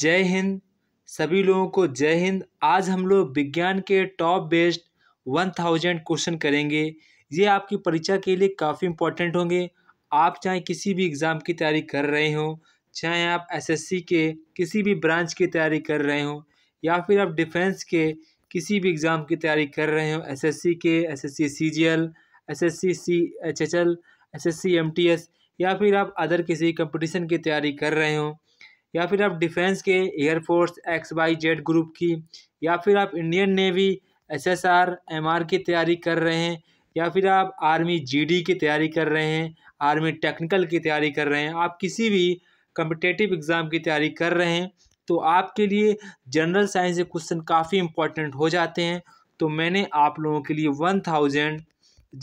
जय हिंद सभी लोगों को जय हिंद आज हम लोग विज्ञान के top based one thousand question करेंगे ये आपकी परीक्षा के लिए काफ़ी इंपॉर्टेंट होंगे आप चाहे किसी भी एग्ज़ाम की तैयारी कर रहे हो चाहे आप एसएससी के किसी भी ब्रांच की तैयारी कर रहे हो या फिर आप डिफेंस के किसी भी एग्ज़ाम की तैयारी कर रहे हो एसएससी के SSC CGL SSC CHSL SSC MTS या फिर आप अदर किसी कंपटीशन की तैयारी कर रहे हो या फिर आप डिफेंस के air force X Y Z group की या फिर आप Indian Navy S S R M R की तैयारी कर रहे हैं या फिर आप आर्मी जी डी की तैयारी कर रहे हैं आर्मी टेक्निकल की तैयारी कर रहे हैं आप किसी भी कम्पिटेटिव एग्ज़ाम की तैयारी कर रहे हैं तो आपके लिए जनरल साइंस के क्वेश्चन काफ़ी इंपॉर्टेंट हो जाते हैं तो मैंने आप लोगों के लिए वन थाउजेंड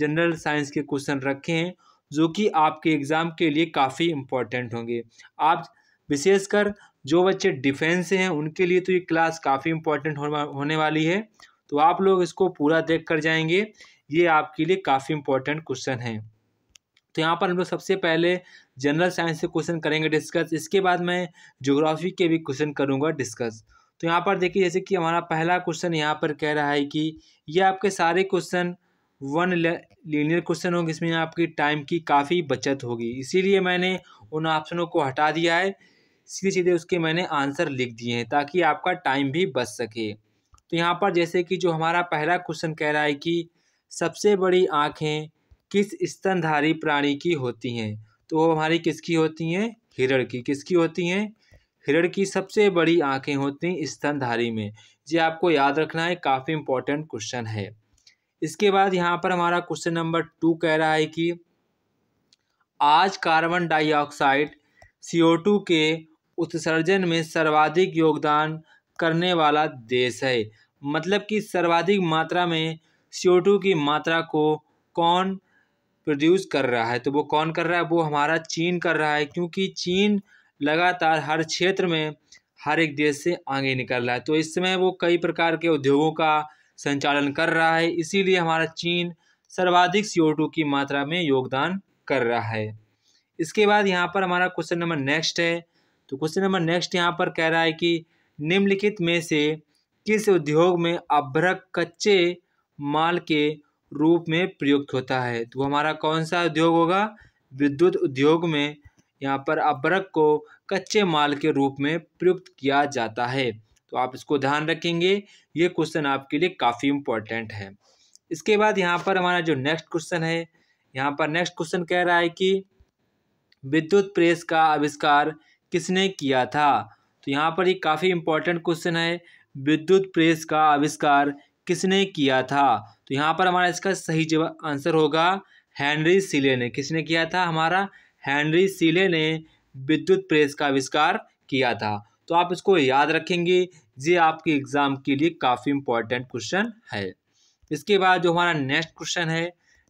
जनरल साइंस के क्वेश्चन रखे हैं जो कि आपके एग्ज़ाम के लिए काफ़ी इम्पोर्टेंट होंगे आप विशेषकर जो बच्चे डिफेंस हैं उनके लिए तो ये क्लास काफ़ी इम्पोर्टेंट होने वाली है तो आप लोग इसको पूरा देख कर जाएंगे ये आपके लिए काफ़ी इम्पोर्टेंट क्वेश्चन है तो यहाँ पर हम लोग सबसे पहले जनरल साइंस से क्वेश्चन करेंगे डिस्कस इसके बाद मैं जोग्राफी के भी क्वेश्चन करूँगा डिस्कस तो यहाँ पर देखिए जैसे कि हमारा पहला क्वेश्चन यहाँ पर कह रहा है कि ये आपके सारे क्वेश्चन वन लीनियर क्वेश्चन होंगे इसमें आपकी टाइम की काफ़ी बचत होगी इसीलिए मैंने उन ऑप्शनों को हटा दिया है सीधे सीधे उसके मैंने आंसर लिख दिए हैं ताकि आपका टाइम भी बच सके तो यहाँ पर जैसे कि जो हमारा पहला क्वेश्चन कह रहा है कि सबसे बड़ी आँखें किस स्तनधारी प्राणी की होती हैं तो वो हमारी किसकी होती हैं हिरण की किसकी होती हैं हिरण की सबसे बड़ी आँखें होती हैं स्तनधारी में ये आपको याद रखना है काफ़ी इंपॉर्टेंट क्वेश्चन है इसके बाद यहाँ पर हमारा क्वेश्चन नंबर टू कह रहा है कि आज कार्बन डाइऑक्साइड सीओ टू के उत्सर्जन में सर्वाधिक योगदान करने वाला देश है मतलब कि सर्वाधिक मात्रा में सी की मात्रा को कौन प्रोड्यूस कर रहा है तो वो कौन कर रहा है वो हमारा चीन कर रहा है क्योंकि चीन लगातार हर क्षेत्र में हर एक देश से आगे निकल रहा है तो इस समय वो कई प्रकार के उद्योगों का संचालन कर रहा है इसीलिए हमारा चीन सर्वाधिक सी की मात्रा में योगदान कर रहा है इसके बाद यहाँ पर हमारा क्वेश्चन नंबर नेक्स्ट है तो क्वेश्चन नंबर नेक्स्ट यहाँ पर कह रहा है कि निम्नलिखित में से किस उद्योग में अभ्रक कच्चे माल के रूप में प्रयुक्त होता है तो हमारा कौन सा उद्योग होगा विद्युत उद्योग में यहाँ पर अभ्रक को कच्चे माल के रूप में प्रयुक्त किया जाता है तो आप इसको ध्यान रखेंगे ये क्वेश्चन आपके लिए काफ़ी इम्पोर्टेंट है इसके बाद यहाँ पर हमारा जो नेक्स्ट क्वेश्चन है यहाँ पर नेक्स्ट क्वेश्चन कह रहा है कि विद्युत प्रेस का आविष्कार किसने किया था तो यहाँ पर ये काफ़ी इंपॉर्टेंट क्वेश्चन है विद्युत प्रेस का आविष्कार किसने किया था तो यहाँ पर हमारा इसका सही जवाब आंसर होगा हैंनरी सीले ने किसने किया था हमारा हैंनरी सीले ने विद्युत प्रेस का आविष्कार किया था तो आप इसको याद रखेंगे ये आपके एग्ज़ाम के लिए काफ़ी इंपॉर्टेंट क्वेश्चन है इसके बाद जो हमारा नेक्स्ट क्वेश्चन है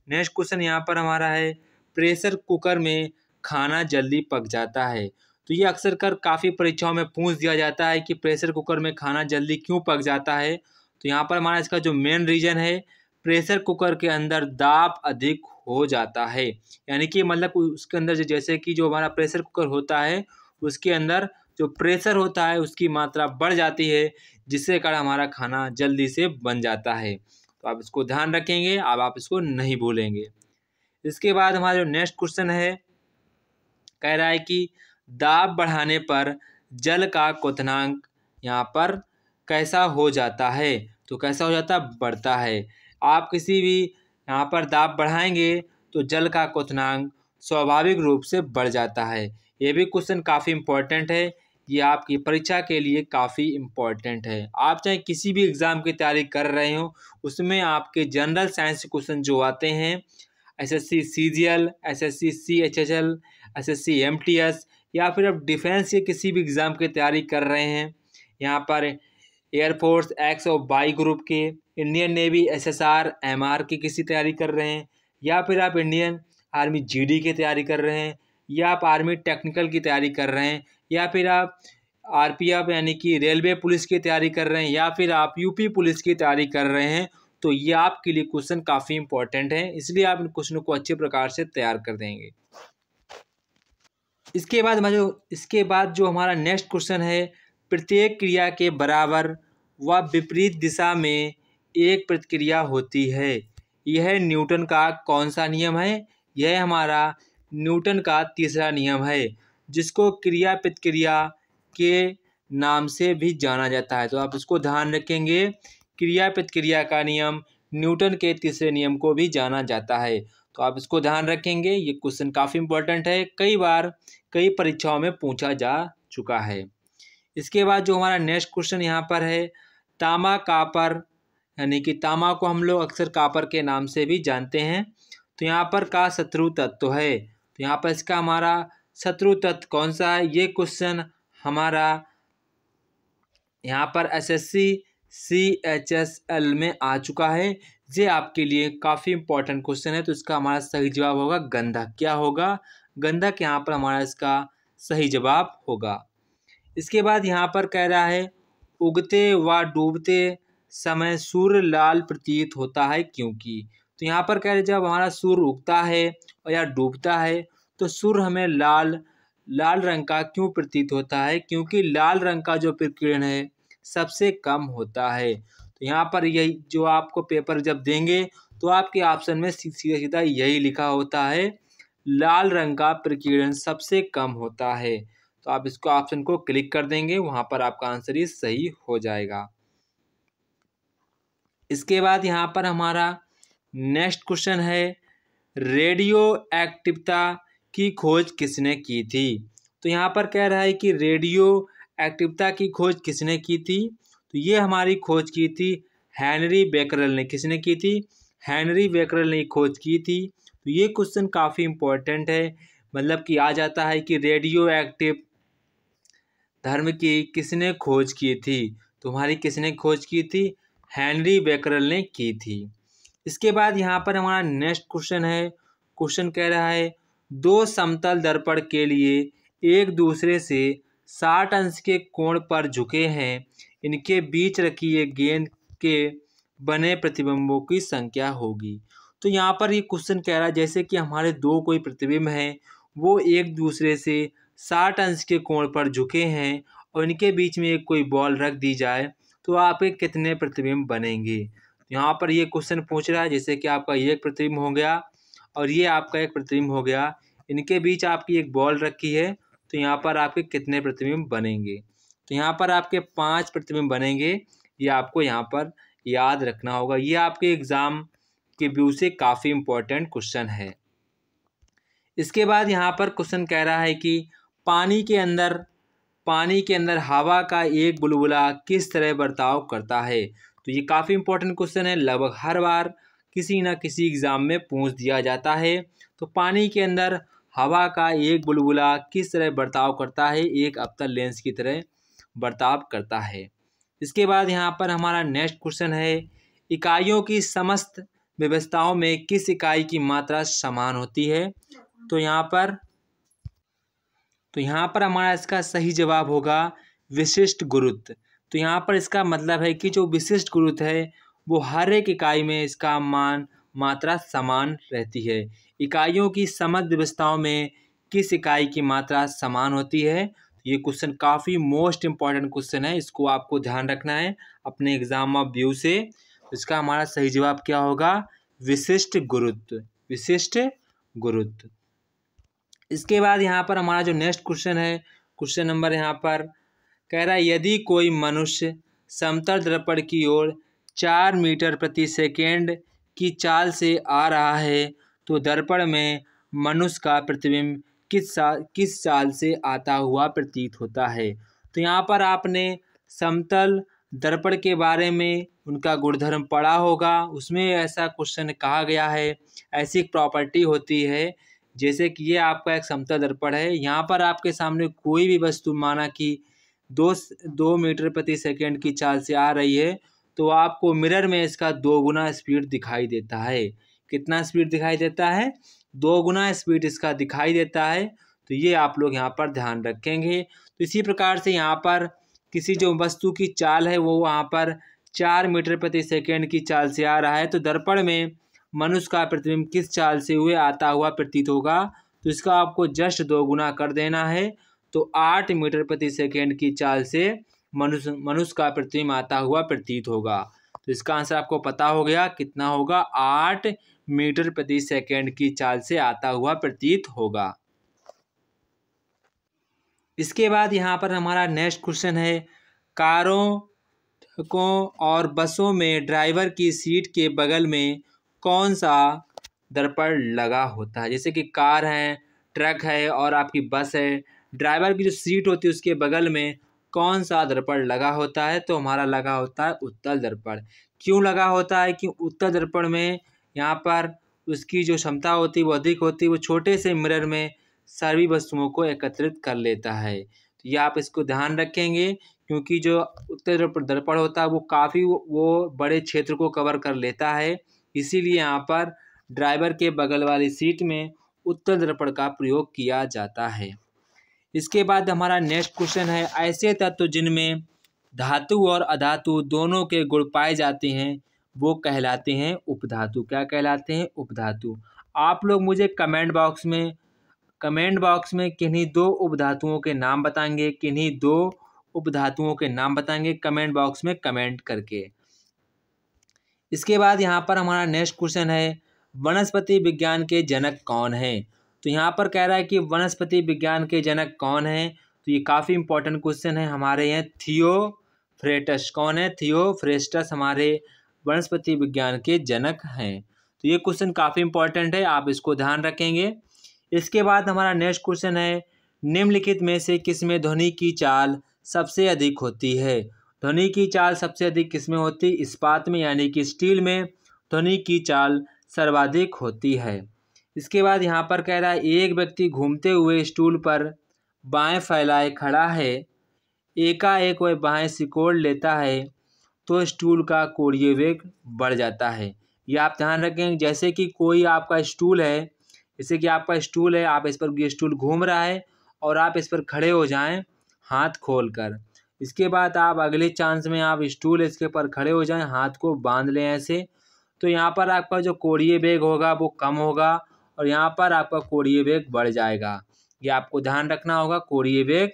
नेक्स्ट क्वेश्चन यहाँ पर हमारा है प्रेशर कुकर में खाना जल्दी पक जाता है तो ये अक्सर कर काफ़ी परीक्षाओं में पूछ दिया जाता है कि प्रेशर कुकर में खाना जल्दी क्यों पक जाता है तो यहाँ पर हमारा इसका जो मेन रीज़न है प्रेशर कुकर के अंदर दाप अधिक हो जाता है यानी कि मतलब उसके अंदर जैसे कि जो हमारा प्रेशर कुकर होता है उसके अंदर जो प्रेशर होता है उसकी मात्रा बढ़ जाती है जिसके कारण हमारा खाना जल्दी से बन जाता है तो आप इसको ध्यान रखेंगे अब आप इसको नहीं भूलेंगे इसके बाद हमारा जो नेक्स्ट क्वेश्चन है कह रहा है कि दाब बढ़ाने पर जल का क्वथनांक यहाँ पर कैसा हो जाता है तो कैसा हो जाता बढ़ता है आप किसी भी यहाँ पर दाब बढ़ाएंगे तो जल का क्वथनांक स्वाभाविक रूप से बढ़ जाता है ये भी क्वेश्चन काफ़ी इम्पोर्टेंट है ये आपकी परीक्षा के लिए काफ़ी इम्पॉर्टेंट है आप चाहे किसी भी एग्ज़ाम की तैयारी कर रहे हो उसमें आपके जनरल साइंस के क्वेश्चन जो आते हैं S S C C G L S S C C H H L S S C M T S या फिर आप डिफेंस के किसी भी एग्ज़ाम की तैयारी कर रहे हैं यहाँ पर एयरफोर्स एक्स और बाई ग्रुप के इंडियन नेवी एसएसआर एमआर की किसी तैयारी कर रहे हैं या फिर आप इंडियन आर्मी जीडी की तैयारी कर रहे हैं या आप आर्मी टेक्निकल की तैयारी कर रहे हैं या फिर आप आरपीएफ यानी कि रेलवे पुलिस की तैयारी कर रहे हैं या फिर आप यूपी पुलिस की तैयारी कर रहे हैं तो ये आपके लिए क्वेश्चन काफ़ी इंपॉर्टेंट है इसलिए आप इन क्वेश्चनों को अच्छे प्रकार से तैयार कर देंगे इसके बाद हमारे जो इसके बाद जो हमारा नेक्स्ट क्वेश्चन है प्रत्येक क्रिया के बराबर व विपरीत दिशा में एक प्रतिक्रिया होती है यह न्यूटन का कौन सा नियम है यह हमारा न्यूटन का तीसरा नियम है जिसको क्रिया प्रतिक्रिया के नाम से भी जाना जाता है तो आप इसको ध्यान रखेंगे क्रिया प्रतिक्रिया का नियम न्यूटन के तीसरे नियम को भी जाना जाता है तो आप इसको ध्यान रखेंगे ये क्वेश्चन काफ़ी इम्पोर्टेंट है कई बार कई परीक्षाओं में पूछा जा चुका है इसके बाद जो हमारा नेक्स्ट क्वेश्चन यहाँ पर है तामा कापर यानी कि तामा को हम लोग अक्सर कापर के नाम से भी जानते हैं तो यहाँ पर का शत्रु तत्व तो है तो यहाँ पर इसका हमारा शत्रु तत्व कौन सा है ये क्वेश्चन हमारा यहाँ पर एसएससी सीएचएसएल में आ चुका है ये आपके लिए काफ़ी इंपॉर्टेंट क्वेश्चन है तो इसका हमारा सही जवाब होगा गंधक क्या होगा गंदा के यहाँ पर हमारा इसका सही जवाब होगा इसके बाद यहाँ पर कह रहा है उगते व डूबते समय सूर्य लाल प्रतीत होता है क्योंकि तो यहाँ पर कह रहे जब हमारा सूर्य उगता है और या डूबता है तो सूर्य हमें लाल लाल रंग का क्यों प्रतीत होता है क्योंकि लाल रंग का जो प्रकिरण है सबसे कम होता है तो यहाँ पर यही जो आपको पेपर जब देंगे तो आपके ऑप्शन में सीधा सीधा यही लिखा होता है लाल रंग का प्रकीर्णन सबसे कम होता है तो आप इसको ऑप्शन को क्लिक कर देंगे वहाँ पर आपका आंसर ही सही हो जाएगा इसके बाद यहाँ पर हमारा नेक्स्ट क्वेश्चन है रेडियो एक्टिवता की खोज किसने की थी तो यहाँ पर कह रहा है कि रेडियो एक्टिवता की खोज किसने की थी तो ये हमारी खोज की थी हैनरी बेकरल ने किसने की थी हैनरी बेकरल ने खोज की थी तो ये क्वेश्चन काफ़ी इम्पोर्टेंट है मतलब कि आ जाता है कि रेडियो एक्टिव धर्म की किसने खोज की थी तुम्हारी किसने खोज की थी हैंनरी बेकरल ने की थी इसके बाद यहाँ पर हमारा नेक्स्ट क्वेश्चन है क्वेश्चन कह रहा है दो समतल दर्पण के लिए एक दूसरे से साठ अंश के कोण पर झुके हैं इनके बीच रखी ये गेंद के बने प्रतिबिंबों की संख्या होगी तो यहाँ पर ये क्वेश्चन कह रहा है जैसे कि हमारे दो कोई प्रतिबिंब हैं वो एक दूसरे से साठ अंश के कोण पर झुके हैं और इनके बीच में एक कोई बॉल रख दी जाए तो आपके कितने प्रतिबिंब बनेंगे तो यहाँ पर ये क्वेश्चन पूछ रहा है जैसे कि आपका ये एक प्रतिबिंब हो गया और ये आपका एक प्रतिबिंब हो गया इनके बीच आपकी एक बॉल रखी है तो यहाँ पर आपके कितने प्रतिबिंब बनेंगे तो यहाँ पर आपके पाँच प्रतिबिंब बनेंगे ये आपको यहाँ पर याद रखना होगा ये आपके एग्ज़ाम के व्यू से काफ़ी इम्पोर्टेंट क्वेश्चन है इसके बाद यहाँ पर क्वेश्चन कह रहा है कि पानी के अंदर पानी के अंदर हवा का एक बुलबुला किस तरह बर्ताव करता है तो ये काफ़ी इंपॉर्टेंट क्वेश्चन है लगभग हर बार किसी ना किसी एग्ज़ाम में पूछ दिया जाता है तो पानी के अंदर हवा का एक बुलबुला किस तरह बर्ताव करता है एक अबतर लेंस की तरह बर्ताव करता है इसके बाद यहाँ पर हमारा नेक्स्ट क्वेश्चन है इकाइयों की समस्त व्यवस्थाओं में किस इकाई की मात्रा समान होती है तो यहाँ पर तो यहाँ पर हमारा इसका सही जवाब होगा विशिष्ट गुरुत्व तो यहाँ पर इसका मतलब है कि जो विशिष्ट गुरुत्व है वो हर एक इकाई में इसका मान मात्रा समान रहती है इकाइयों की समग्र व्यवस्थाओं में किस इकाई की मात्रा समान होती है तो ये क्वेश्चन काफ़ी मोस्ट इम्पॉर्टेंट क्वेश्चन है इसको आपको ध्यान रखना है अपने एग्ज़ाम ऑफ व्यू से इसका हमारा सही जवाब क्या होगा विशिष्ट गुरुत्व विशिष्ट गुरुत्व इसके बाद यहाँ पर हमारा जो नेक्स्ट क्वेश्चन है क्वेश्चन नंबर यहाँ पर कह रहा है यदि कोई मनुष्य समतल दर्पण की ओर चार मीटर प्रति सेकेंड की चाल से आ रहा है तो दर्पण में मनुष्य का प्रतिबिंब किस साल किस साल से आता हुआ प्रतीत होता है तो यहाँ पर आपने समतल दर्पण के बारे में उनका गुणधर्म पढ़ा होगा उसमें ऐसा क्वेश्चन कहा गया है ऐसी प्रॉपर्टी होती है जैसे कि ये आपका एक समता दर्पण है यहाँ पर आपके सामने कोई भी वस्तु माना कि दो दो मीटर प्रति सेकंड की चाल से आ रही है तो आपको मिरर में इसका दो गुना स्पीड दिखाई देता है कितना स्पीड दिखाई देता है दो गुना स्पीड इसका दिखाई देता है तो ये आप लोग यहाँ पर ध्यान रखेंगे तो इसी प्रकार से यहाँ पर किसी जो वस्तु की चाल है वो वहाँ पर चार मीटर प्रति सेकेंड की चाल से आ रहा है तो दर्पण में मनुष्य का प्रतिबिंब किस चाल से हुए आता हुआ प्रतीत होगा तो इसका आपको जस्ट दो गुना कर देना है तो आठ मीटर प्रति सेकेंड की चाल से मनुष्य मनुष्य का प्रतिबिंब आता हुआ प्रतीत होगा तो इसका आंसर आपको पता हो गया कितना होगा आठ मीटर प्रति सेकेंड की चाल से आता हुआ प्रतीत होगा इसके बाद यहाँ पर हमारा नेक्स्ट क्वेश्चन है कारों को और बसों में ड्राइवर की सीट के बगल में कौन सा दर्पण लगा होता है जैसे कि कार है ट्रक है और आपकी बस है ड्राइवर की जो सीट होती है उसके बगल में कौन सा दर्पण लगा होता है तो हमारा लगा होता है उत्तल दर्पण क्यों लगा होता है कि उत्तल दर्पण में यहाँ पर उसकी जो क्षमता होती है वो अधिक होती है वो छोटे से मिरर में सभी वस्तुओं को एकत्रित कर लेता है तो ये आप इसको ध्यान रखेंगे क्योंकि जो उत्तर दर्पण होता है वो काफ़ी वो बड़े क्षेत्र को कवर कर लेता है इसीलिए यहाँ पर ड्राइवर के बगल वाली सीट में उत्तर दर्पण का प्रयोग किया जाता है इसके बाद हमारा नेक्स्ट क्वेश्चन है ऐसे तत्व जिनमें धातु और अधातु दोनों के गुण पाए जाते हैं वो कहलाते हैं उपधातु क्या कहलाते हैं उपधातु आप लोग मुझे कमेंट बॉक्स में कमेंट बॉक्स में किन्हीं दो उपधातुओं के नाम बताएंगे किन्हीं दो उपधातुओं के नाम बताएंगे कमेंट बॉक्स में कमेंट करके इसके बाद यहाँ पर हमारा नेक्स्ट क्वेश्चन है वनस्पति विज्ञान के जनक कौन है तो यहाँ पर कह रहा है कि वनस्पति विज्ञान के जनक कौन है तो ये काफ़ी इंपॉर्टेंट क्वेश्चन है हमारे यहाँ थियोफ्रेटस कौन है थियोफ्रेस्टस हमारे वनस्पति विज्ञान के जनक हैं तो ये क्वेश्चन काफ़ी इंपॉर्टेंट है आप इसको ध्यान रखेंगे इसके बाद हमारा नेक्स्ट क्वेश्चन है निम्नलिखित में से किस में ध्वनि की चाल सबसे अधिक होती है ध्वनि की चाल सबसे अधिक किस में होती इस्पात में यानी कि स्टील में ध्वनि की चाल सर्वाधिक होती है इसके बाद यहाँ पर कह रहा है एक व्यक्ति घूमते हुए स्टूल पर बाएं फैलाए खड़ा है एकाएक वह बाएं सिकोड़ लेता है तो स्टूल का कोड़िए वेग बढ़ जाता है यह आप ध्यान रखें जैसे कि कोई आपका स्टूल है जैसे कि आपका स्टूल है आप इस पर ये स्टूल घूम रहा है और आप इस पर खड़े हो जाएं हाथ खोल कर इसके बाद आप अगले चांस में आप स्टूल इसके पर खड़े हो जाएं हाथ को बांध लें ऐसे तो यहाँ पर आपका जो कोड़िए बैग होगा वो कम होगा और यहाँ पर आपका कोड़िए बैग बढ़ जाएगा ये आपको ध्यान रखना होगा कोड़िए बैग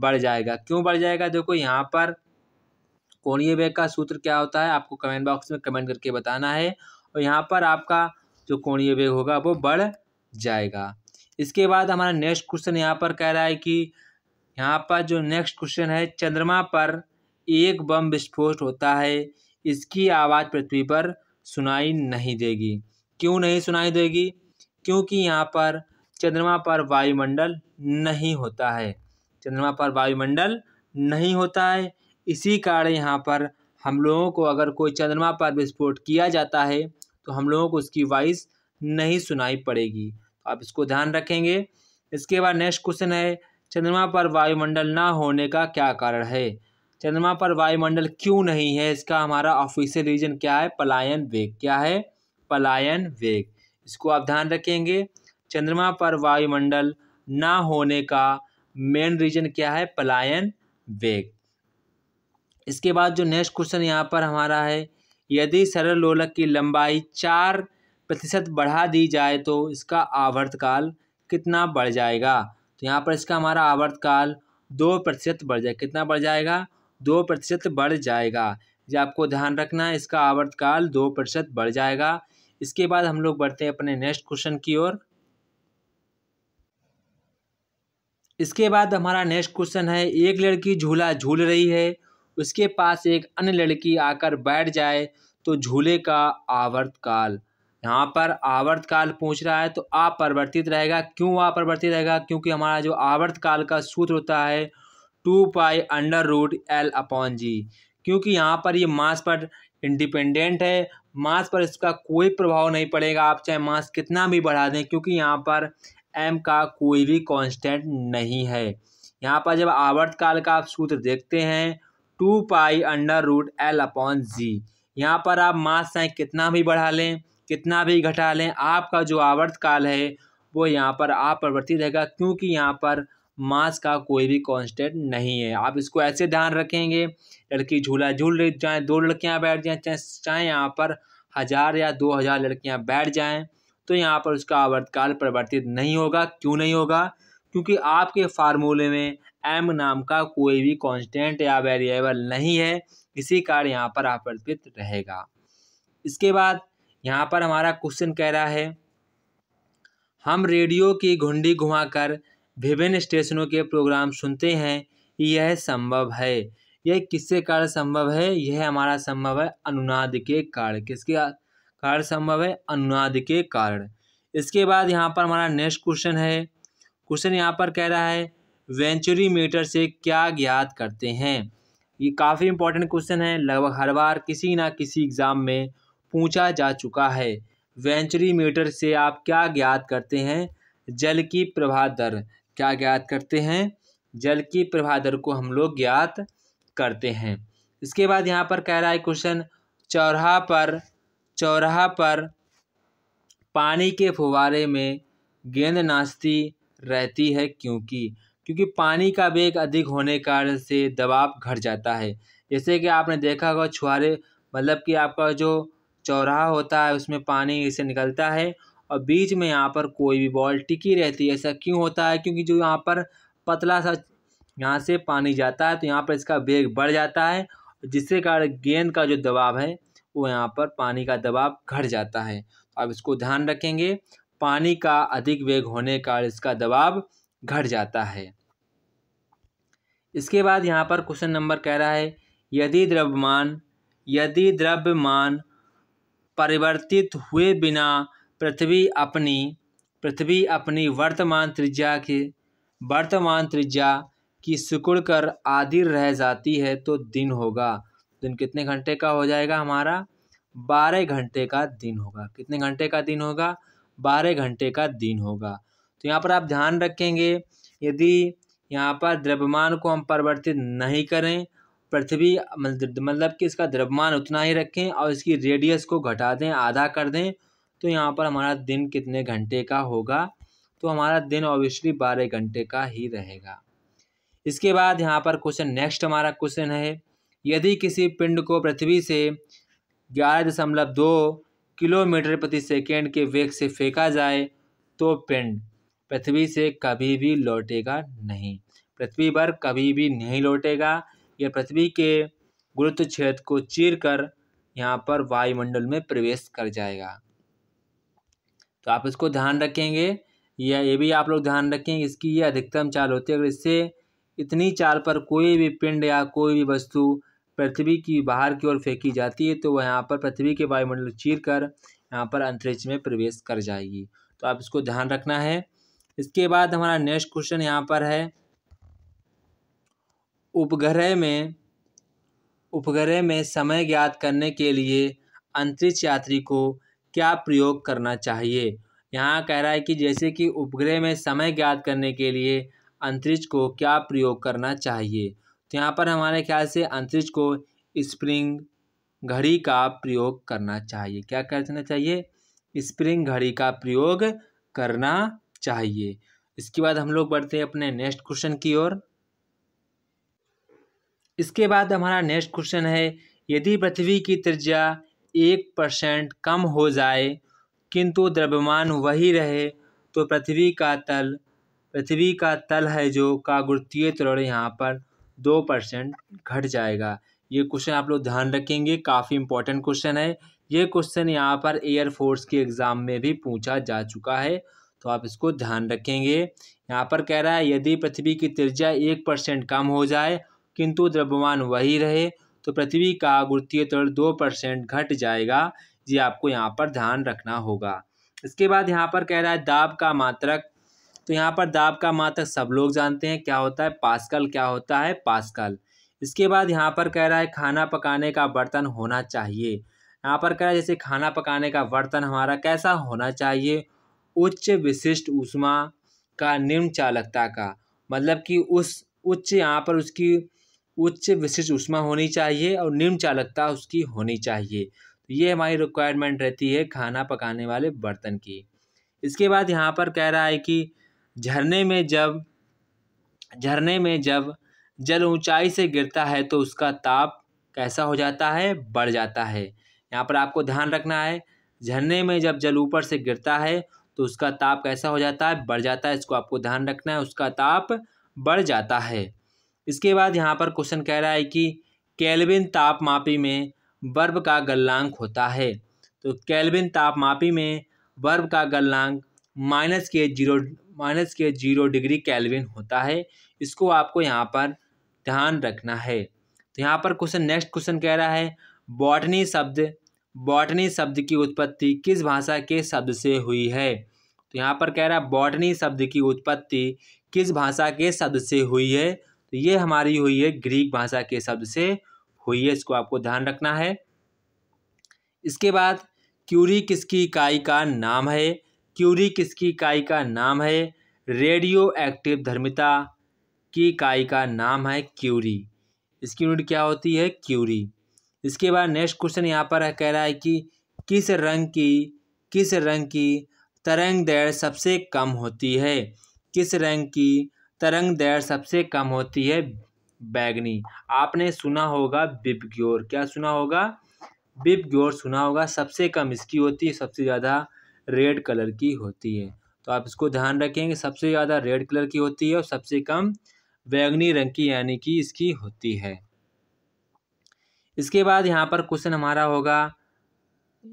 बढ़ जाएगा क्यों बढ़ जाएगा देखो यहाँ पर कोड़िए बैग का सूत्र क्या होता है आपको कमेंट बॉक्स में कमेंट करके बताना है और यहाँ पर आपका जो कोणीय बैग होगा वो बढ़ जाएगा इसके बाद हमारा नेक्स्ट क्वेश्चन यहाँ पर कह रहा है कि यहाँ पर जो नेक्स्ट क्वेश्चन है चंद्रमा पर एक बम विस्फोट होता है इसकी आवाज़ पृथ्वी पर सुनाई नहीं देगी क्यों नहीं सुनाई देगी क्योंकि यहाँ पर चंद्रमा पर वायुमंडल नहीं होता है चंद्रमा पर वायुमंडल नहीं होता है इसी कारण यहाँ पर हम लोगों को अगर कोई चंद्रमा पर विस्फोट किया जाता है तो हम लोगों को उसकी वॉइस नहीं सुनाई पड़ेगी तो आप इसको ध्यान रखेंगे इसके बाद नेक्स्ट क्वेश्चन है चंद्रमा पर वायुमंडल ना होने का क्या कारण है चंद्रमा पर वायुमंडल क्यों नहीं है इसका हमारा ऑफिशियल रीजन क्या है पलायन वेग क्या है पलायन वेग इसको आप ध्यान रखेंगे चंद्रमा पर वायुमंडल ना होने का मेन रीजन क्या है पलायन वेग इसके बाद जो नेक्स्ट क्वेश्चन यहाँ पर हमारा है यदि सरल लोलक की लंबाई चार प्रतिशत बढ़ा दी जाए तो इसका आवर्तकाल कितना बढ़ जाएगा तो यहाँ पर इसका हमारा आवर्तकाल दो प्रतिशत बढ़ जाए कितना बढ़ जाएगा दो प्रतिशत बढ़ जाएगा ये आपको ध्यान रखना है इसका आवर्तकाल दो प्रतिशत बढ़ जाएगा इसके बाद हम लोग बढ़ते हैं अपने नेक्स्ट क्वेश्चन की ओर इसके बाद हमारा नेक्स्ट क्वेश्चन है एक लड़की झूला झूल रही है उसके पास एक अन्य लड़की आकर बैठ जाए तो झूले का आवर्तकाल यहाँ पर आवर्त काल पूछ रहा है तो अपरिवर्तित रहेगा क्यों अपरिवर्तित रहेगा क्योंकि हमारा जो आवर्त काल का सूत्र होता है two pi under root L upon G क्योंकि यहाँ पर ये मास पर इंडिपेंडेंट है मास पर इसका कोई प्रभाव नहीं पड़ेगा आप चाहे मास कितना भी बढ़ा दें क्योंकि यहाँ पर एम का कोई भी कांस्टेंट नहीं है यहाँ पर जब आवर्त काल का आप सूत्र देखते हैं two pi under root L upon G यहाँ पर आप मास चाहे कितना भी बढ़ा लें कितना भी घटा लें आपका जो आवर्त काल है वो यहाँ पर अपरिवर्तित रहेगा क्योंकि यहाँ पर मास का कोई भी कांस्टेंट नहीं है आप इसको ऐसे ध्यान रखेंगे लड़की झूला झूल रही चाहे दो लड़कियाँ बैठ जाएँ चाहे चाहे यहाँ पर हज़ार या दो हज़ार लड़कियाँ बैठ जाएँ तो यहाँ पर उसका आवर्तकाल परिवर्तित नहीं होगा क्यों नहीं होगा क्योंकि आपके फार्मूले में एम नाम का कोई भी कॉन्स्टेंट या वेरिएबल नहीं है इसी कारण यहाँ पर अपरिवर्तित रहेगा इसके बाद यहाँ पर हमारा क्वेश्चन कह रहा है हम रेडियो की घुंडी घुमाकर विभिन्न स्टेशनों के प्रोग्राम सुनते हैं यह संभव है यह किससे कार्य संभव है यह हमारा संभव है अनुनाद के कारण किसके कार्य संभव है अनुनाद के कारण इसके बाद यहाँ पर हमारा नेक्स्ट क्वेश्चन है क्वेश्चन यहाँ पर कह रहा है वेंचुरी मीटर से क्या ज्ञात करते हैं ये काफ़ी इंपॉर्टेंट क्वेश्चन है लगभग हर बार किसी ना किसी एग्ज़ाम में पूछा जा चुका है मीटर से आप क्या ज्ञात करते हैं जल की प्रभा दर क्या ज्ञात करते हैं जल की प्रभा दर को हम लोग ज्ञात करते हैं इसके बाद यहाँ पर कह रहा है क्वेश्चन चौराहा पर चौराहा पर पानी के फुवारे में गेंद नाचती रहती है क्योंकि क्योंकि पानी का वेग अधिक होने के कारण से दबाव घट जाता है जैसे कि आपने देखा होगा छुहारे मतलब कि आपका जो चौराहा होता है उसमें पानी इसे निकलता है और बीच में यहाँ पर कोई भी बॉल टिकी रहती है ऐसा क्यों होता है क्योंकि जो यहाँ पर पतला सा यहाँ से पानी जाता है तो यहाँ पर इसका वेग बढ़ जाता है जिससे कारण गेंद का जो दबाव है वो यहाँ पर पानी का दबाव घट जाता है तो आप इसको ध्यान रखेंगे पानी का अधिक वेग होने का इसका दबाव घट जाता है इसके बाद यहाँ पर क्वेश्चन नंबर कह रहा है यदि द्रव्यमान यदि द्रव्यमान परिवर्तित हुए बिना पृथ्वी अपनी पृथ्वी अपनी वर्तमान त्रिज्या के वर्तमान त्रिज्या की सिकुड़ कर आधी रह जाती है तो दिन होगा दिन कितने घंटे का हो जाएगा हमारा बारह घंटे का दिन होगा कितने घंटे का दिन होगा बारह घंटे का दिन होगा तो यहाँ पर आप ध्यान रखेंगे यदि यहाँ पर द्रव्यमान को हम परिवर्तित नहीं करें पृथ्वी मतलब, मतलब कि इसका द्रव्यमान उतना ही रखें और इसकी रेडियस को घटा दें आधा कर दें तो यहाँ पर हमारा दिन कितने घंटे का होगा तो हमारा दिन ऑब्वियसली बारह घंटे का ही रहेगा इसके बाद यहाँ पर क्वेश्चन नेक्स्ट हमारा क्वेश्चन है यदि किसी पिंड को पृथ्वी से ग्यारह दशमलव दो किलोमीटर प्रति सेकेंड के वेग से फेंका जाए तो पिंड पृथ्वी से कभी भी लौटेगा नहीं पृथ्वी पर कभी भी नहीं लौटेगा यह पृथ्वी के गुरुत्व क्षेत्र को चीर कर यहाँ पर वायुमंडल में प्रवेश कर जाएगा तो आप इसको ध्यान रखेंगे या ये भी आप लोग ध्यान रखें इसकी ये अधिकतम चाल होती है अगर इससे इतनी चाल पर कोई भी पिंड या कोई भी वस्तु पृथ्वी की बाहर की ओर फेंकी जाती है तो वह यहाँ पर पृथ्वी के वायुमंडल चीर कर यहाँ पर अंतरिक्ष में प्रवेश कर जाएगी तो आप इसको ध्यान रखना है इसके बाद हमारा नेक्स्ट क्वेश्चन यहाँ पर है उपग्रह में उपग्रह में समय ज्ञात करने के लिए अंतरिक्ष यात्री को क्या प्रयोग करना चाहिए यहाँ कह रहा है कि जैसे कि उपग्रह में समय ज्ञात करने के लिए अंतरिक्ष को क्या प्रयोग करना चाहिए तो यहाँ पर हमारे ख्याल से अंतरिक्ष को स्प्रिंग घड़ी का प्रयोग करना चाहिए क्या करना चाहिए स्प्रिंग घड़ी का प्रयोग करना चाहिए इसके बाद हम लोग बढ़ते हैं अपने नेक्स्ट क्वेश्चन की ओर इसके बाद हमारा नेक्स्ट क्वेश्चन है यदि पृथ्वी की त्रिज्या एक परसेंट कम हो जाए किंतु द्रव्यमान वही रहे तो पृथ्वी का तल पृथ्वी का तल है जो का गुरुत्वीय त्वरण यहाँ पर दो परसेंट घट जाएगा ये क्वेश्चन आप लोग ध्यान रखेंगे काफ़ी इंपॉर्टेंट क्वेश्चन है ये क्वेश्चन यहाँ पर एयरफोर्स के एग्ज़ाम में भी पूछा जा चुका है तो आप इसको ध्यान रखेंगे यहाँ पर कह रहा है यदि पृथ्वी की त्रिज्या एक परसेंट कम हो जाए किंतु द्रव्यमान वही रहे तो पृथ्वी का गुरुत्वीय त्वरण दो परसेंट घट जाएगा ये आपको यहाँ पर ध्यान रखना होगा इसके बाद यहाँ पर कह रहा है दाब का मात्रक तो यहाँ पर दाब का मात्रक सब लोग जानते हैं क्या होता है पास्कल क्या होता है पास्कल इसके बाद यहाँ पर कह रहा है खाना पकाने का बर्तन होना चाहिए यहाँ पर कह रहा है जैसे खाना पकाने का बर्तन हमारा कैसा होना चाहिए उच्च विशिष्ट ऊष्मा का निम्न चालकता का मतलब कि उस उच्च यहाँ पर उसकी उच्च विशिष्ट उष्मा होनी चाहिए और निम्न चालकता उसकी होनी चाहिए तो ये हमारी रिक्वायरमेंट रहती है खाना पकाने वाले बर्तन की इसके बाद यहाँ पर कह रहा है कि झरने में जब झरने में जब जल ऊंचाई से गिरता है तो उसका ताप कैसा हो जाता है बढ़ जाता है यहाँ पर आपको ध्यान रखना है झरने में जब जल ऊपर से गिरता है तो उसका ताप कैसा हो जाता है बढ़ जाता है इसको आपको ध्यान रखना है उसका ताप बढ़ जाता है इसके बाद यहाँ पर क्वेश्चन कह रहा है कि कैलविन तापमापी में बर्ब का गलनांक होता है तो कैलविन तापमापी में बर्ब का गलनांक minus K zero minus K zero degree kelvin होता है इसको आपको यहाँ पर ध्यान रखना है तो यहाँ पर क्वेश्चन नेक्स्ट क्वेश्चन कह रहा है बॉटनी शब्द बॉटनी शब्द की उत्पत्ति किस भाषा के शब्द से हुई है तो यहाँ पर कह रहा है बॉटनी शब्द की उत्पत्ति किस भाषा के शब्द से हुई है तो ये हमारी हुई है ग्रीक भाषा के शब्द से हुई है इसको आपको ध्यान रखना है इसके बाद क्यूरी किसकी इकाई का नाम है क्यूरी किसकी इकाई का नाम है रेडियो एक्टिव धर्मिता की इकाई का नाम है क्यूरी इसकी यूनिट क्या होती है क्यूरी इसके बाद नेक्स्ट क्वेश्चन यहाँ पर है कह रहा है कि किस रंग की किस रंग की तरंग दैर सबसे कम होती है किस रंग की तरंग दैर सबसे कम होती है बैगनी आपने सुना होगा बिबग्योर क्या सुना होगा बिबग्योर सुना होगा सबसे कम इसकी होती है सबसे ज़्यादा रेड कलर की होती है तो आप इसको ध्यान रखेंगे सबसे ज़्यादा रेड कलर की होती है और सबसे कम बैगनी रंग की यानी कि इसकी होती है इसके बाद यहाँ पर क्वेश्चन हमारा होगा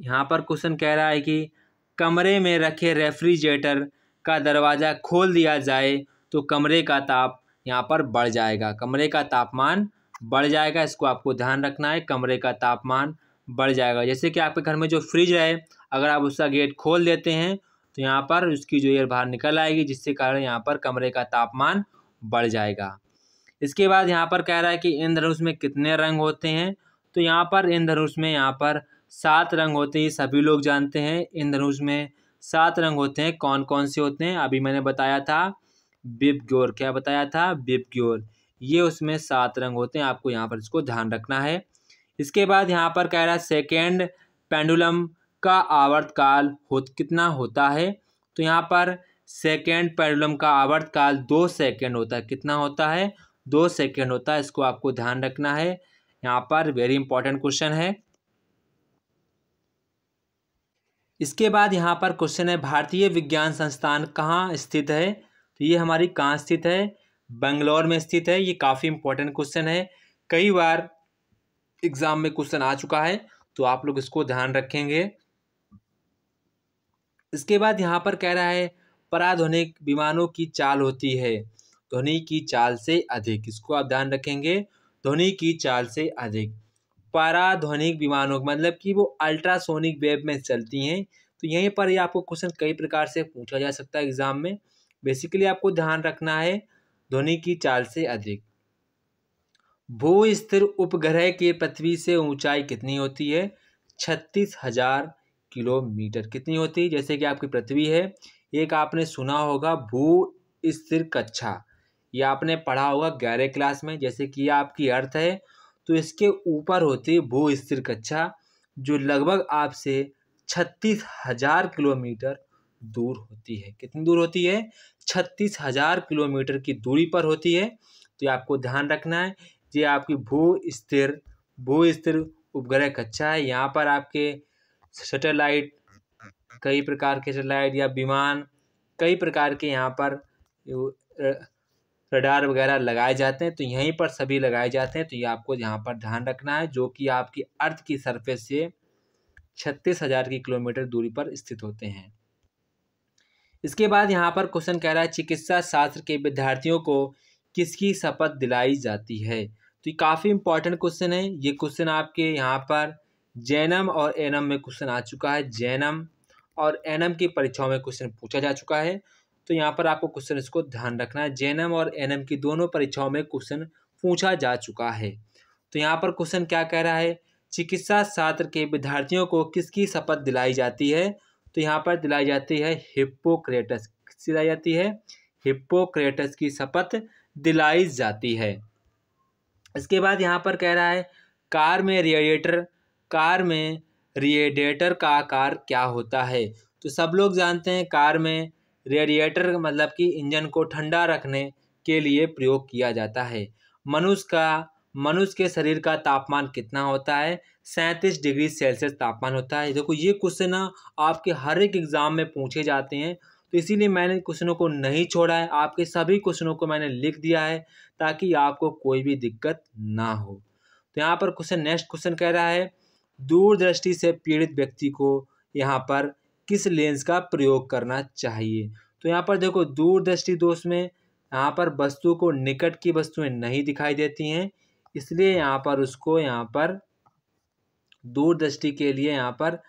यहाँ पर क्वेश्चन कह रहा है कि कमरे में रखे रेफ्रिजरेटर का दरवाज़ा खोल दिया जाए तो कमरे का ताप यहाँ पर बढ़ जाएगा कमरे का तापमान बढ़ जाएगा इसको आपको ध्यान रखना है कमरे का तापमान बढ़ जाएगा जैसे कि आपके घर में जो फ्रिज है अगर आप उसका गेट खोल देते हैं तो यहाँ पर उसकी जो एयर बाहर निकल आएगी जिसके कारण यहाँ पर कमरे का तापमान बढ़ जाएगा इसके बाद यहाँ पर कह रहा है कि इंद्रधनुष में कितने रंग होते हैं तो यहाँ पर इंद्रधनुष में यहाँ पर सात रंग होते हैं सभी लोग जानते हैं इंद्रधनुष में सात रंग होते हैं कौन कौन से होते हैं अभी मैंने बताया था बिबग्योर क्या बताया था बिबग्योर ये उसमें सात रंग होते हैं आपको यहाँ पर इसको ध्यान रखना है इसके बाद यहाँ पर कह रहा है सेकेंड पेंडुलम का आवर्तकाल हो कितना होता है तो यहाँ पर सेकेंड पेंडुलम का आवर्तकाल दो सेकेंड होता है कितना होता है दो सेकेंड होता है इसको आपको ध्यान रखना है यहाँ पर वेरी इंपॉर्टेंट क्वेश्चन है इसके बाद यहाँ पर क्वेश्चन है भारतीय विज्ञान संस्थान कहाँ स्थित है तो ये हमारी कहाँ स्थित है बंगलौर में स्थित है ये काफ़ी इंपॉर्टेंट क्वेश्चन है कई बार एग्जाम में क्वेश्चन आ चुका है तो आप लोग इसको ध्यान रखेंगे इसके बाद यहाँ पर कह रहा है पराध्वनिक विमानों की चाल होती है ध्वनि की चाल से अधिक इसको आप ध्यान रखेंगे ध्वनि की चाल से अधिक पराध्वनिक विमानों मतलब कि वो अल्ट्रासोनिक वेव में चलती हैं तो यहीं पर ये आपको क्वेश्चन कई प्रकार से पूछा जा सकता है एग्ज़ाम में बेसिकली आपको ध्यान रखना है ध्वनि की चाल से अधिक भू स्थिर उपग्रह के पृथ्वी से ऊंचाई कितनी होती है छत्तीस हजार किलोमीटर कितनी होती है जैसे कि आपकी पृथ्वी है एक आपने सुना होगा भू स्थिर कक्षा ये आपने पढ़ा होगा ग्यारह क्लास में जैसे कि यह आपकी अर्थ है तो इसके ऊपर होती है भू स्थिर कक्षा जो लगभग आपसे छत्तीस हजार किलोमीटर दूर होती है कितनी दूर होती है छत्तीस हजार किलोमीटर की दूरी पर होती है तो ये आपको ध्यान रखना है ये आपकी भू स्थिर भू स्थिर उपग्रह कक्षा है यहाँ पर आपके सेटेलाइट कई प्रकार के सेटेलाइट या विमान कई प्रकार के यहाँ पर रडार वगैरह लगाए जाते हैं तो यहीं पर सभी लगाए जाते हैं तो ये आपको यहाँ पर ध्यान रखना है जो कि आपकी अर्थ की सरफेस से छत्तीस हज़ार की किलोमीटर दूरी पर स्थित होते हैं इसके बाद यहाँ पर क्वेश्चन कह रहा है चिकित्सा शास्त्र के विद्यार्थियों को किसकी शपथ दिलाई जाती है तो ये काफ़ी इंपॉर्टेंट क्वेश्चन है ये क्वेश्चन आपके यहाँ पर जैनम और एनम में क्वेश्चन आ चुका है जैनम और एनम की परीक्षाओं में क्वेश्चन पूछा जा चुका है तो यहाँ पर आपको क्वेश्चन इसको ध्यान रखना है जैनम और एनम की दोनों परीक्षाओं में क्वेश्चन पूछा जा चुका है तो यहाँ पर क्वेश्चन क्या कह रहा है चिकित्सा शास्त्र के विद्यार्थियों को किसकी शपथ दिलाई जाती है तो यहाँ पर दिलाई जाती है हिप्पोक्रेटस दिलाई जाती है हिप्पोक्रेटस की शपथ दिलाई जाती है इसके बाद यहाँ पर कह रहा है कार में रेडिएटर कार में रेडिएटर का आकार क्या होता है तो सब लोग जानते हैं कार में रेडिएटर मतलब कि इंजन को ठंडा रखने के लिए प्रयोग किया जाता है मनुष्य का मनुष्य के शरीर का तापमान कितना होता है सैंतीस डिग्री सेल्सियस तापमान होता है देखो ये क्वेश्चन ना आपके हर एक एग्ज़ाम में पूछे जाते हैं तो इसीलिए मैंने क्वेश्चनों को नहीं छोड़ा है आपके सभी क्वेश्चनों को मैंने लिख दिया है ताकि आपको कोई भी दिक्कत ना हो तो यहाँ पर क्वेश्चन नेक्स्ट क्वेश्चन कह रहा है दूरदृष्टि से पीड़ित व्यक्ति को यहाँ पर किस लेंस का प्रयोग करना चाहिए तो यहाँ पर देखो दूरदृष्टि दोष में यहाँ पर वस्तु को निकट की वस्तुएं नहीं दिखाई देती हैं इसलिए यहाँ पर उसको यहाँ पर दूरदृष्टि के लिए यहाँ पर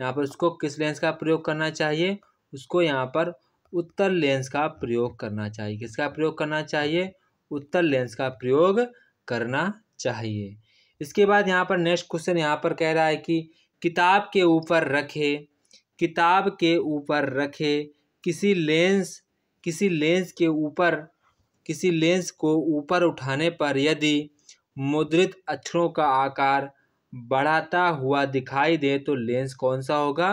यहाँ पर उसको किस लेंस का प्रयोग करना चाहिए उसको यहाँ पर उत्तर लेंस का प्रयोग करना चाहिए किसका प्रयोग करना चाहिए उत्तर लेंस का प्रयोग करना चाहिए इसके बाद यहाँ पर नेक्स्ट क्वेश्चन यहाँ पर कह रहा है कि किताब के ऊपर रखे किताब के ऊपर रखे किसी लेंस किसी लेंस के ऊपर किसी लेंस को ऊपर उठाने पर यदि मुद्रित अक्षरों का आकार बढ़ाता हुआ दिखाई दे तो लेंस कौन सा होगा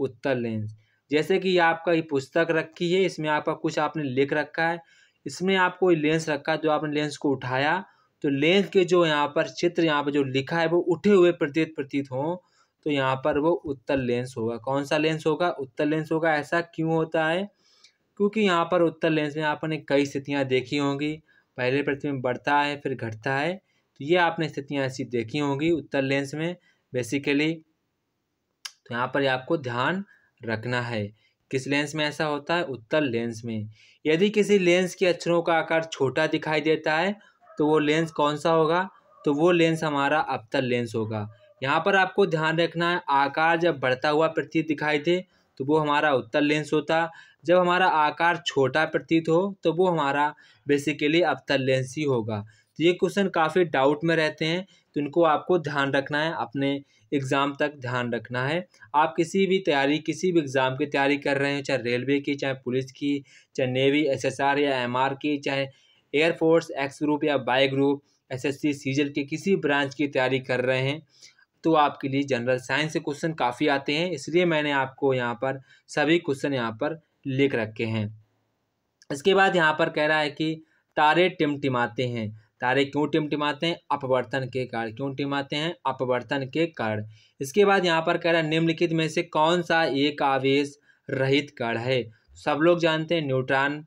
उत्तर लेंस जैसे कि आपका ये पुस्तक रखी है इसमें आपका कुछ आपने लिख रखा है इसमें आपको लेंस रखा है जो आपने लेंस को उठाया तो लेंस के जो यहाँ पर चित्र यहाँ पर जो लिखा है वो उठे हुए प्रतीत प्रतीत हों तो यहाँ पर वो उत्तर लेंस होगा कौन सा लेंस होगा उत्तर लेंस होगा ऐसा क्यों होता है क्योंकि यहाँ पर उत्तर लेंस में आपने कई स्थितियाँ देखी होंगी पहले प्रतिबिंब बढ़ता है फिर घटता है तो ये आपने स्थितियाँ ऐसी देखी होंगी उत्तर लेंस में बेसिकली तो यहाँ पर आपको ध्यान रखना है किस लेंस में ऐसा होता है उत्तर लेंस में यदि किसी लेंस के अक्षरों का आकार छोटा दिखाई देता है तो वो लेंस कौन सा होगा तो वो लेंस हमारा अबतर लेंस होगा यहाँ पर आपको ध्यान रखना है आकार जब बढ़ता हुआ प्रतीत दिखाई दे तो वो हमारा उत्तर लेंस होता जब हमारा आकार छोटा प्रतीत हो तो वो हमारा बेसिकली अपतल लेंस ही होगा तो ये क्वेश्चन काफ़ी डाउट में रहते हैं तो इनको आपको ध्यान रखना है अपने एग्ज़ाम तक ध्यान रखना है आप किसी भी तैयारी किसी भी एग्ज़ाम की तैयारी कर रहे हैं चाहे रेलवे की चाहे पुलिस की चाहे नेवी आर या आर की चाहे एयरफोर्स एक्स ग्रुप या बाई ग्रुप सी सीजल के किसी ब्रांच की तैयारी कर रहे हैं तो आपके लिए जनरल साइंस से क्वेश्चन काफ़ी आते हैं इसलिए मैंने आपको यहाँ पर सभी क्वेश्चन यहाँ पर लिख रखे हैं इसके बाद यहाँ पर कह रहा है कि तारे टिमटिमाते हैं तारे क्यों टिमटिमाते हैं अपवर्तन के कारण क्यों टिमाते हैं अपवर्तन के कारण इसके बाद यहाँ पर कह रहा है निम्नलिखित में से कौन सा एक आवेश रहित कण है सब लोग जानते हैं न्यूट्रॉन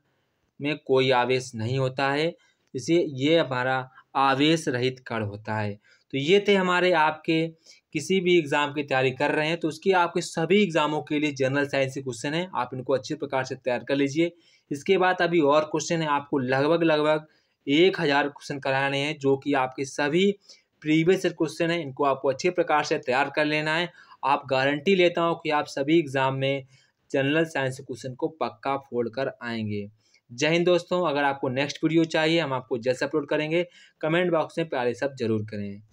में कोई आवेश नहीं होता है इसे ये हमारा आवेश रहित कण होता है तो ये थे हमारे आपके किसी भी एग्ज़ाम की तैयारी कर रहे हैं तो उसकी आपके सभी एग्ज़ामों के लिए जनरल साइंस के क्वेश्चन हैं आप इनको अच्छे प्रकार से तैयार कर लीजिए इसके बाद अभी और क्वेश्चन है आपको लगभग लगभग एक हज़ार क्वेश्चन कराने हैं जो कि आपके सभी प्रीवियस क्वेश्चन हैं इनको आपको अच्छे प्रकार से तैयार कर लेना है आप गारंटी लेता हूँ कि आप सभी एग्ज़ाम में जनरल साइंस क्वेश्चन को पक्का फोड़ कर आएंगे जय हिंद दोस्तों अगर आपको नेक्स्ट वीडियो चाहिए हम आपको जैसे अपलोड करेंगे कमेंट बॉक्स में प्यारे सब जरूर करें